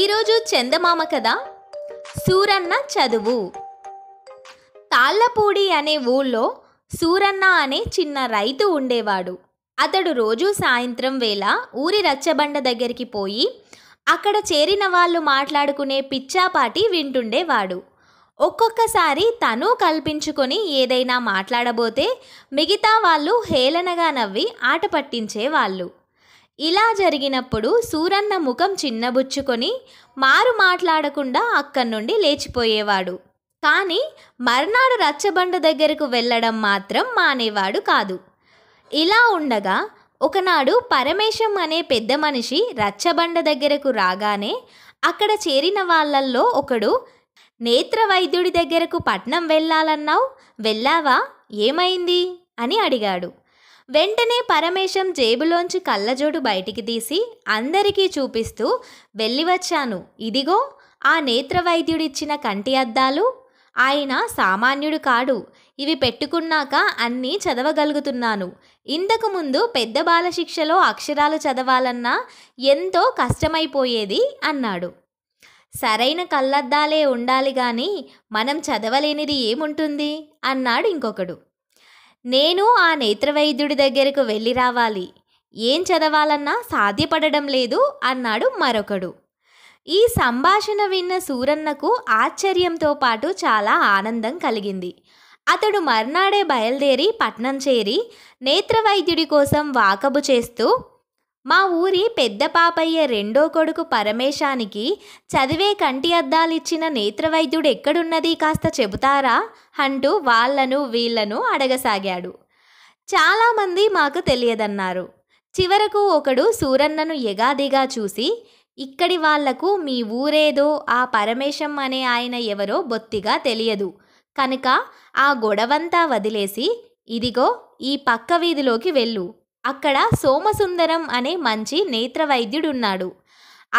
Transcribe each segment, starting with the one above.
ఈరోజు చందమామ కదా సూరన్న చదువు తాళ్ళపూడి అనే ఊళ్ళో సూరన్న అనే చిన్న రైతు ఉండేవాడు అతడు రోజు సాయంత్రం వేళ ఊరి రచ్చబండ దగ్గరికి పోయి అక్కడ చేరిన వాళ్ళు మాట్లాడుకునే పిచ్చాపాటి వింటుండేవాడు ఒక్కొక్కసారి తను కల్పించుకొని ఏదైనా మాట్లాడబోతే మిగతా వాళ్ళు హేళనగా నవ్వి ఆట పట్టించేవాళ్ళు ఇలా జరిగినప్పుడు సూరన్న ముఖం చిన్నబుచ్చుకొని మారు మాట్లాడకుండా అక్కడి నుండి లేచిపోయేవాడు కానీ మర్నాడు రచ్చబండ దగ్గరకు వెళ్ళడం మాత్రం మానేవాడు కాదు ఇలా ఉండగా ఒకనాడు పరమేశం అనే పెద్ద మనిషి రచ్చబండ దగ్గరకు రాగానే అక్కడ చేరిన వాళ్ళల్లో ఒకడు నేత్ర వైద్యుడి దగ్గరకు పట్నం వెళ్ళాలన్నావు వెళ్ళావా ఏమైంది అని అడిగాడు వెంటనే పరమేశం జేబులోంచి కళ్ళజోడు బయటికి తీసి అందరికీ చూపిస్తూ వెళ్ళి వచ్చాను ఇదిగో ఆ నేత్రవైద్యుడిచ్చిన కంటి అద్దాలు ఆయన సామాన్యుడు కాడు ఇవి పెట్టుకున్నాక అన్నీ చదవగలుగుతున్నాను ఇంతకు ముందు పెద్ద బాలశిక్షలో అక్షరాలు చదవాలన్నా ఎంతో కష్టమైపోయేది అన్నాడు సరైన కళ్ళద్దాలే ఉండాలి కానీ మనం చదవలేనిది ఏముంటుంది అన్నాడు ఇంకొకడు నేను ఆ నేత్రవైద్యుడి దగ్గరకు వెళ్ళి రావాలి ఏం చదవాలన్నా సాధ్యపడడం లేదు అన్నాడు మరొకడు ఈ సంభాషణ విన్న సూరన్నకు ఆశ్చర్యంతో పాటు చాలా ఆనందం కలిగింది అతడు మర్నాడే బయలుదేరి పట్నం చేరి నేత్రవైద్యుడి కోసం వాకబు చేస్తూ మా ఊరి పెద్ద పాపయ్య రెండో కొడుకు పరమేశానికి చదివే కంటి అద్దాలిచ్చిన నేత్రవైద్యుడు ఎక్కడున్నది కాస్త చెబుతారా అంటూ వాళ్ళను వీళ్లను అడగసాగాడు చాలామంది మాకు తెలియదన్నారు చివరకు ఒకడు సూరన్నను ఎగాదిగా చూసి ఇక్కడి వాళ్లకు మీ ఊరేదో ఆ పరమేశం అనే ఆయన ఎవరో బొత్తిగా తెలియదు కనుక ఆ గొడవంతా వదిలేసి ఇదిగో ఈ పక్క వీధిలోకి వెళ్ళు అక్కడ సోమసుందరం అనే మంచి నేత్రవైద్యుడున్నాడు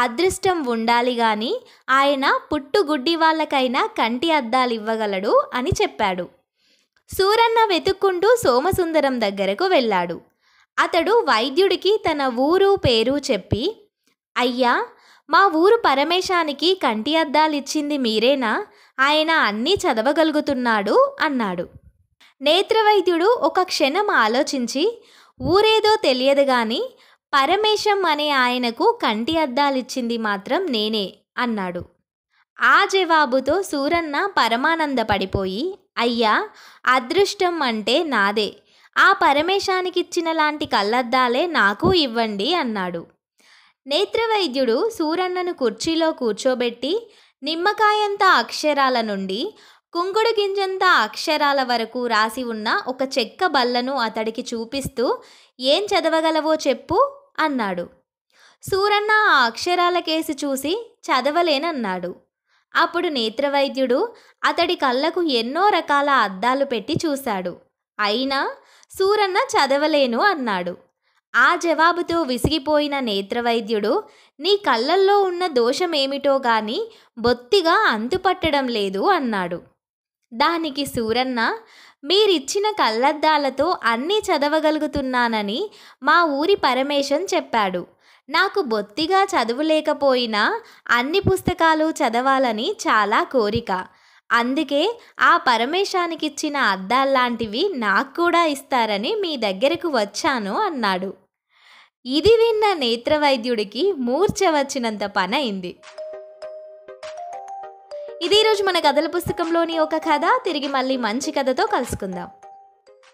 అదృష్టం ఉండాలి గాని ఆయన పుట్టుగుడ్డి వాళ్ళకైనా కంటి అద్దాలు ఇవ్వగలడు అని చెప్పాడు సూరన్న వెతుక్కుంటూ సోమసుందరం దగ్గరకు వెళ్ళాడు అతడు వైద్యుడికి తన ఊరు పేరు చెప్పి అయ్యా మా ఊరు పరమేశానికి కంటి అద్దాలు ఇచ్చింది మీరేనా ఆయన అన్నీ చదవగలుగుతున్నాడు అన్నాడు నేత్రవైద్యుడు ఒక క్షణం ఆలోచించి ఊరేదో తెలియదు గాని పరమేశం అనే ఆయనకు కంటి అద్దాలిచ్చింది మాత్రం నేనే అన్నాడు ఆ జవాబుతో సూరన్న పరమానంద పడిపోయి అయ్యా అదృష్టం అంటే నాదే ఆ పరమేశానికిచ్చిన లాంటి కళ్ళద్దాలే నాకు ఇవ్వండి అన్నాడు నేత్రవైద్యుడు సూరన్నను కుర్చీలో కూర్చోబెట్టి నిమ్మకాయంత అక్షరాల నుండి కుంకుడు గింజంతా అక్షరాల వరకు రాసి ఉన్న ఒక చెక్క బల్లను అతడికి చూపిస్తూ ఏం చదవగలవో చెప్పు అన్నాడు సూరన్న ఆ అక్షరాల కేసు చూసి చదవలేనన్నాడు అప్పుడు నేత్రవైద్యుడు అతడి కళ్ళకు ఎన్నో రకాల అద్దాలు పెట్టి చూశాడు అయినా సూరన్న చదవలేను అన్నాడు ఆ జవాబుతో విసిగిపోయిన నేత్రవైద్యుడు నీ కళ్ళల్లో ఉన్న దోషమేమిటో గాని బొత్తిగా అంతుపట్టడం లేదు అన్నాడు దానికి సూరన్న మీరిచ్చిన కళ్ళద్దాలతో అన్నీ చదవగలుగుతున్నానని మా ఊరి పరమేశం చెప్పాడు నాకు బొత్తిగా చదువులేకపోయినా అన్ని పుస్తకాలు చదవాలని చాలా కోరిక అందుకే ఆ పరమేశానికిచ్చిన అద్దాల్లాంటివి నాకు కూడా ఇస్తారని మీ దగ్గరకు వచ్చాను అన్నాడు ఇది విన్న నేత్రవైద్యుడికి మూర్ఛ వచ్చినంత పనైంది ఈరోజు మన కథల పుస్తకంలోని ఒక కథ తిరిగి మళ్ళీ మంచి కథతో కలుసుకుందాం